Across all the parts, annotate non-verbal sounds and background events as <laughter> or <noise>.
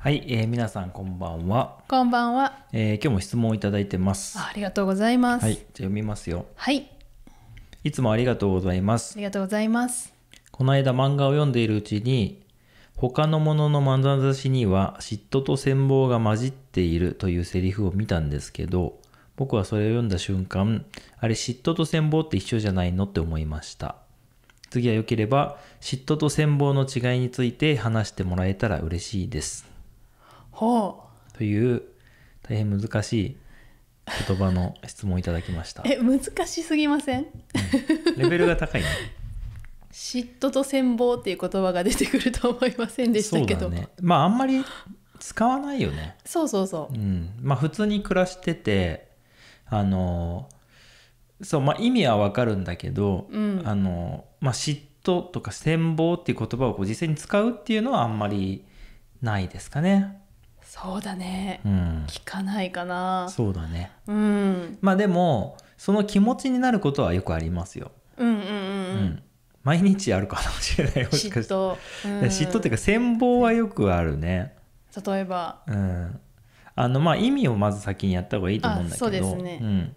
はい、えー、皆さんこんばんは。こんばんは。えー、今日も質問をいただいてます。ありがとうございます。はい、じゃ読みますよ。はい。いつもありがとうございます。ありがとうございます。この間漫画を読んでいるうちに、他のものの漫な雑誌には嫉妬と羨望が混じっているというセリフを見たんですけど、僕はそれを読んだ瞬間、あれ嫉妬と羨望って一緒じゃないのって思いました。次は良ければ、嫉妬と羨望の違いについて話してもらえたら嬉しいです。という大変難しい言葉の質問をいただきましたえ難しすぎません、うん、レベルが高いね嫉妬と羨望っていう言葉が出てくると思いませんでしたけど、ね、まああんまり使わないよねそうそうそう、うん、まあ普通に暮らしててあのそうまあ意味はわかるんだけど、うん、あのまあ嫉妬とか羨望っていう言葉をこう実際に使うっていうのはあんまりないですかねそうだね、うん、聞かないかなそうだねうんまあでもその気持ちになることはよくありますようんうんうん、うん毎日あるかもしれないもしかして嫉妬,、うん、嫉妬っていうか羨望はよくあるね例えばうんあのまあ意味をまず先にやった方がいいと思うんだけどそうですね、うん、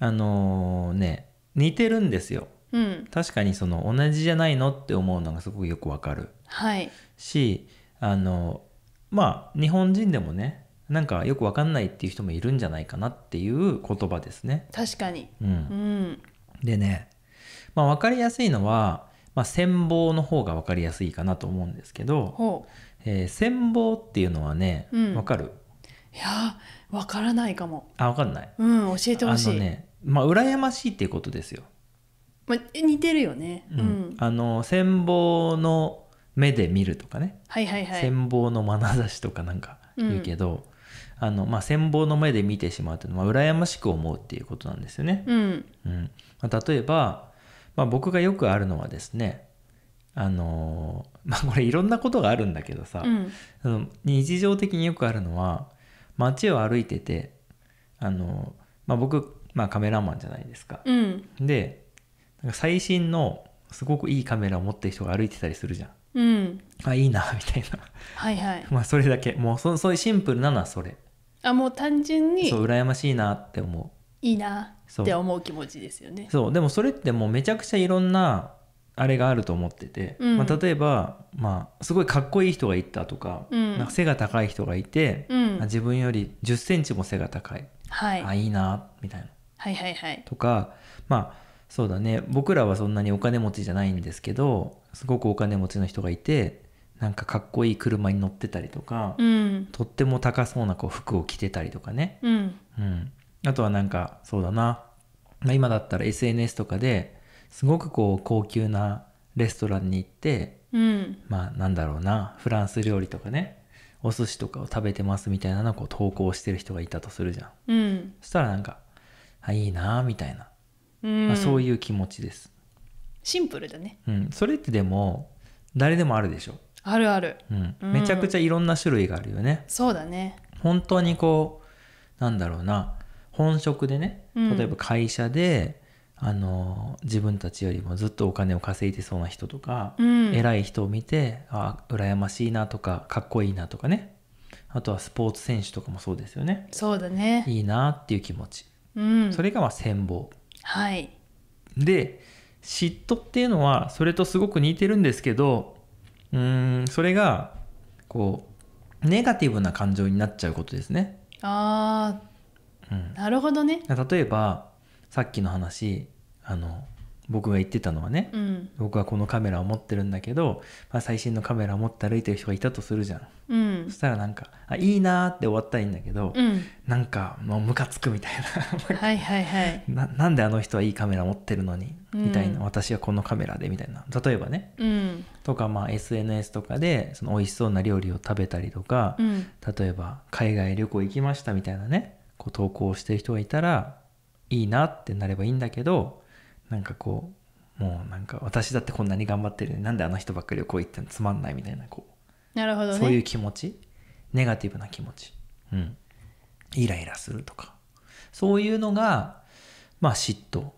あのー、ね似てるんですよ、うん、確かにその同じじゃないのって思うのがすごくよくわかる、はい、しあのまあ日本人でもねなんかよくわかんないっていう人もいるんじゃないかなっていう言葉ですね。確かに、うん、うん、でね、まあ、わかりやすいのは、まあ、羨望の方がわかりやすいかなと思うんですけど、えー、羨望っていうのはね、うん、かるいやわからないかも。あわかんない。うん教えてほしい。あのねまあ羨ましいっていうことですよ。まあ、似てるよね。うん、うん、あの羨望の目で見るとかね、はいはいはい、羨望の眼差しとかなんか言うけど、うん、あのまあ、羨望の目で見てしまうというのは羨ましく思うっていうことなんですよね。うんうんまあ、例えば、まあ、僕がよくあるのはですねあのー、まあ、これいろんなことがあるんだけどさ、うん、日常的によくあるのは街を歩いててあのー、まあ、僕、まあ、カメラマンじゃないですか。うん、で最新のすごくいいカメラを持ってる人が歩いてたりするじゃん。うん、あいいなみたいなはいはい、<laughs> まあそれだけもうそそういうシンプルなのはそれあもう単純にそう羨ましいなって思ういいなって思う気持ちですよねそうでもそれってもうめちゃくちゃいろんなあれがあると思ってて、うん、まあ、例えば、まあ、すごいかっこいい人がいたとかうん、なんか背が高い人がいて、うん、自分より1 0ンチも背が高い、はい、あいいなみたいな、はいはいはい、とかまあそうだね僕らはそんなにお金持ちじゃないんですけどすごくお金持ちの人がいてなんかかっこいい車に乗ってたりとか、うん、とっても高そうなこう服を着てたりとかね、うん、うん、あとはなんかそうだな、まあ、今だったら SNS とかですごくこう高級なレストランに行って、うん、まあなんだろうなフランス料理とかねお寿司とかを食べてますみたいなのをこう投稿してる人がいたとするじゃん、そしたらなんかあいいなみたいなまあ、そういう気持ちですシンプルだね、うん、それってでも誰でもあるでしょあるある、うん、めちゃくちゃいろんな種類があるよね、うん、そうだね本当にこうなんだろうな本職でね例えば会社で、うん、あの自分たちよりもずっとお金を稼いでそうな人とか、うん、偉い人を見てあ羨ましいなとかかっこいいなとかねあとはスポーツ選手とかもそうですよねそうだねいいなっていう気持ち、うん、それがまあ羨望はい、で嫉妬っていうのはそれとすごく似てるんですけどうんそれがこうネガティブな感情になっちゃうことですね。ああ、うん、なるほどね。例えばさっきの話あの僕が言ってたのはね、うん、僕はこのカメラを持ってるんだけど、まあ、最新のカメラを持って歩いてる人がいたとするじゃん、うん、そしたらなんか「あいいな」って終わったらいいんだけど、うん、なんかもうムカつくみたいな <laughs> はいはいはい <laughs> ななんであの人はいいカメラ持ってるのにみたいな、うん、私はこのカメラでみたいな例えばね、うん、とかまあ SNS とかでその美味しそうな料理を食べたりとか、例えば海外旅行行きましたみたいなねこう投稿してる人がいたらいいなってなればいいんだけどなんかこうもうなんか私だってこんなに頑張ってるなんであの人ばっかりこう言ってつまんないみたいなこうなるほど、ね、そういう気持ちネガティブな気持ち、うん、イライラするとかそういうのがまあ嫉妬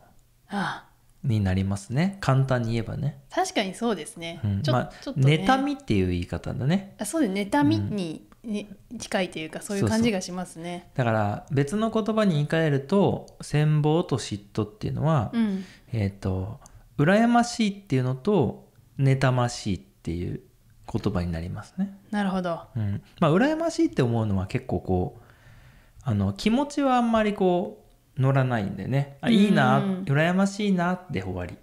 あになりますね簡単に言えばね確かにそうですね、うん、ちょまあ、妬みっていう言い方だねあそうです妬みにに近いというかそういう感じがしますねだから別の言葉に言い換えると「羨望」と「嫉妬」っていうのは、うん、えっ、ー、と羨ましいっていうのと妬ましいっていう言葉になりますね。なるほど。うん、まあ羨ましいって思うのは結構こうあの気持ちはあんまりこう乗らないんでねあいいな、うん、羨ましいなって終わり。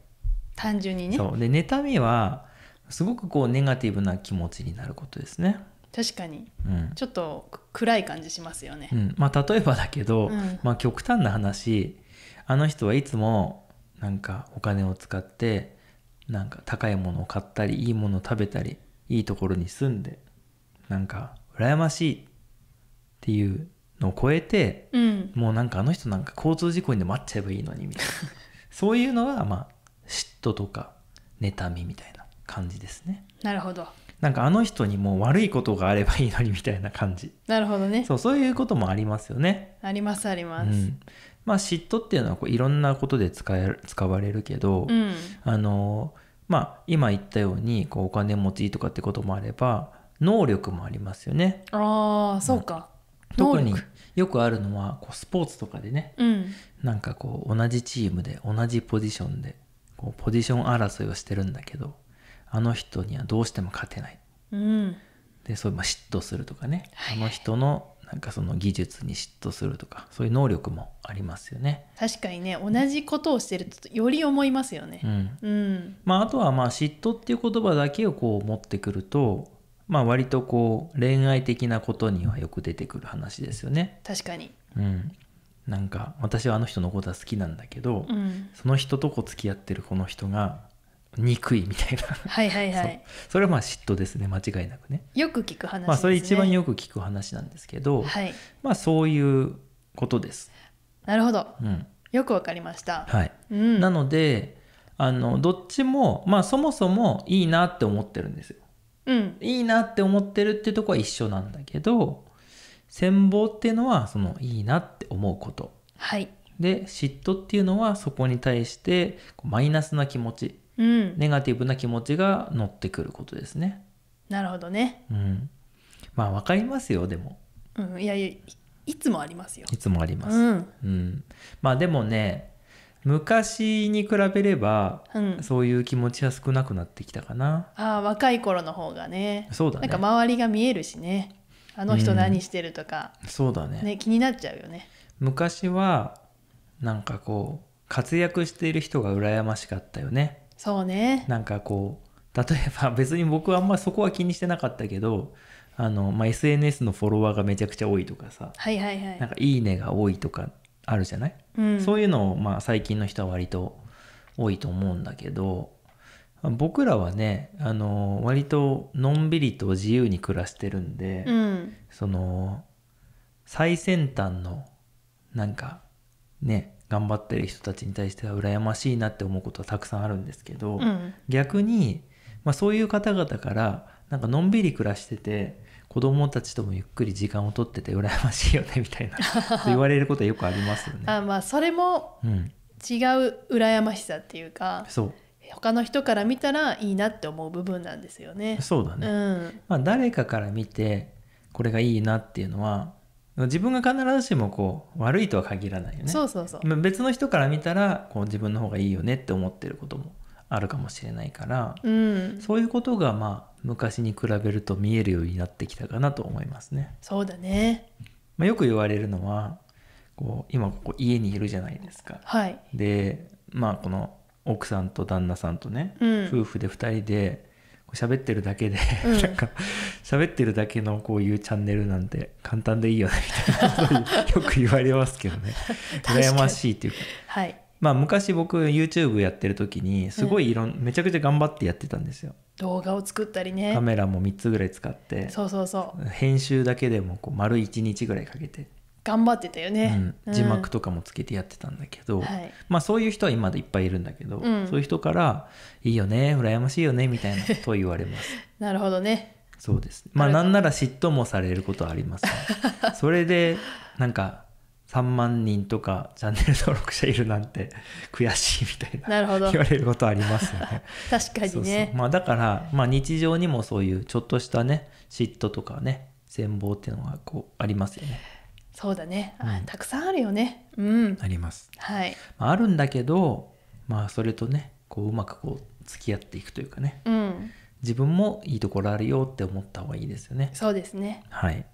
単純にね。そうで妬みはすごくこうネガティブな気持ちになることですね。確かに、うん、ちょっと暗い感じしますよね、うん、まあ、例えばだけど、うん、まあ、極端な話あの人はいつもなんかお金を使ってなんか高いものを買ったりいいものを食べたりいいところに住んでなんか羨ましいっていうのを超えて、もうなんかあの人なんか交通事故にでもっちゃえばいいのにみたいな <laughs> そういうのがまあ嫉妬とか妬みみたいな感じですね。なるほどなんかあの人にも悪いことがあればいいのにみたいな感じなるほどねそうそういうこともありますよねありますあります、うん、まあ嫉妬っていうのはこういろんなことで使える使われるけど、うん、あのまあ今言ったようにこうお金持ちとかってこともあれば能力もありますよねああそうか、うん、特によくあるのはこうスポーツとかでね、うん、なんかこう同じチームで同じポジションでこうポジション争いをしてるんだけどあの人にはどうしても勝てない、うん、でそういう、まあ、嫉妬するとかね、はい、あの人のなんかその技術に嫉妬するとかそういう能力もありますよね確かにね同じことをしてるとより思いますよね、うん、うん、まあ、あとはまあ嫉妬っていう言葉だけをこう持ってくるとまあ割とこう恋愛的なことにはよく出てくる話ですよね確かに、うん、なんか私はあの人のことは好きなんだけど、うん、その人とこ付き合ってるこの人が憎いみたいなはいはいはいそれはまあ嫉妬ですね間違いなくねよく聞く話、ね、まあそれ一番よく聞く話なんですけど、はい、まあそういうことですなるほど、うん、よくわかりましたはい、うん、なのであのどっちもまあそもそもいいなって思ってるんですよ、うん、いいなって思ってるっていうとこは一緒なんだけど羨望っていうのはそのいいなって思うことはいで嫉妬っていうのはそこに対してマイナスな気持ちうん、ネガティブな気持ちが乗ってくることですね。なるほどね。うん、まあわかりますよでも。うん、いやいやいつもありますよ。いつもあります。うん、うん、まあでもね昔に比べれば、うん、そういう気持ちは少なくなってきたかな。ああ若い頃の方がね。そうだね。なんか周りが見えるしね。あの人何してるとか、うん、そうだねね気になっちゃうよね。昔はなんかこう活躍している人が羨ましかったよね。そうねなんかこう例えば別に僕はあんまりそこは気にしてなかったけどあの、まあ、SNS のフォロワーがめちゃくちゃ多いとかさ、はいはいはい、なんかいいねが多いとかあるじゃない、うん、そういうのを、まあ、最近の人は割と多いと思うんだけど僕らはねあの割とのんびりと自由に暮らしてるんで、うん、その最先端のなんかね頑張ってる人たちに対しては羨ましいなって思うことはたくさんあるんですけど、うん、逆に、まあ、そういう方々からなんかのんびり暮らしてて子供たちともゆっくり時間を取ってて羨ましいよねみたいな <laughs> 言われることはよくありますよね。あまあそれも違う羨ましさっていうか、うん、他の人から見たらいいなって思う部分なんですよね。そうだね、うん、まあ、誰かから見てこれがいいなっていうのは自分が必ずしもこう悪いとは限らないよねそうそうそう別の人から見たらこう自分の方がいいよねって思ってることもあるかもしれないから、うん、そういうことがまあ昔に比べると見えるようになってきたかなと思いますね。そうだね、まあ、よく言われるのはこう今ここ家にいるじゃないですか。はい、でまあこの奥さんと旦那さんとね、うん、夫婦で2人で喋ってるだけで、うん、<laughs> なんか喋ってるだけのこういうチャンネルなんて簡単でいいよねみたいなよく言われますけどね <laughs> 羨ましいっていうか、はい、まあ昔僕 YouTube やってる時にすごいいろん、うん、めちゃくちゃ頑張ってやってたんですよ動画を作ったりねカメラも3つぐらい使ってそうそうそう編集だけでもこう丸1日ぐらいかけて頑張ってたよね、うん、字幕とかもつけてやってたんだけど、うん、まあそういう人は今でいっぱいいるんだけど、うん、そういう人から「いいよね羨ましいよね」みたいなこ <laughs> と言われますなるほどねそうですまあなんなら嫉妬もされることはあります、ね、<laughs> それでなんか3万人とかチャンネル登録者いるなんて悔しいみたいななるほど言われることありますよね <laughs> 確かにねまあ、だから、まあ、日常にもそういうちょっとしたね嫉妬とかね羨望っていうのがこうありますよねそうだね、うん、たくさんあるよねうんあります、はいまあ、あるんだけどまあそれとねこううまくこう付き合っていくというかね、うん、自分もいいところあるよって思った方がいいですよねそうですねはい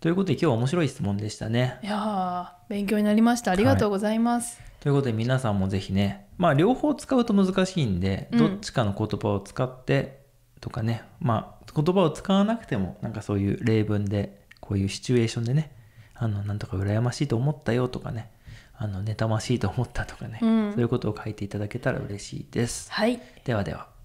ということで今日は面白い質問でしたねいや勉強になりましたありがとうございます、はい、ということで皆さんも是非ねまあ両方使うと難しいんで、うん、どっちかの言葉を使ってとかねまあ言葉を使わなくてもなんかそういう例文でこういうシチュエーションでねあのなんとか羨ましいと思ったよとかねあの妬ましいと思ったとかね、うん、そういうことを書いていただけたら嬉しいです。はい、ではでは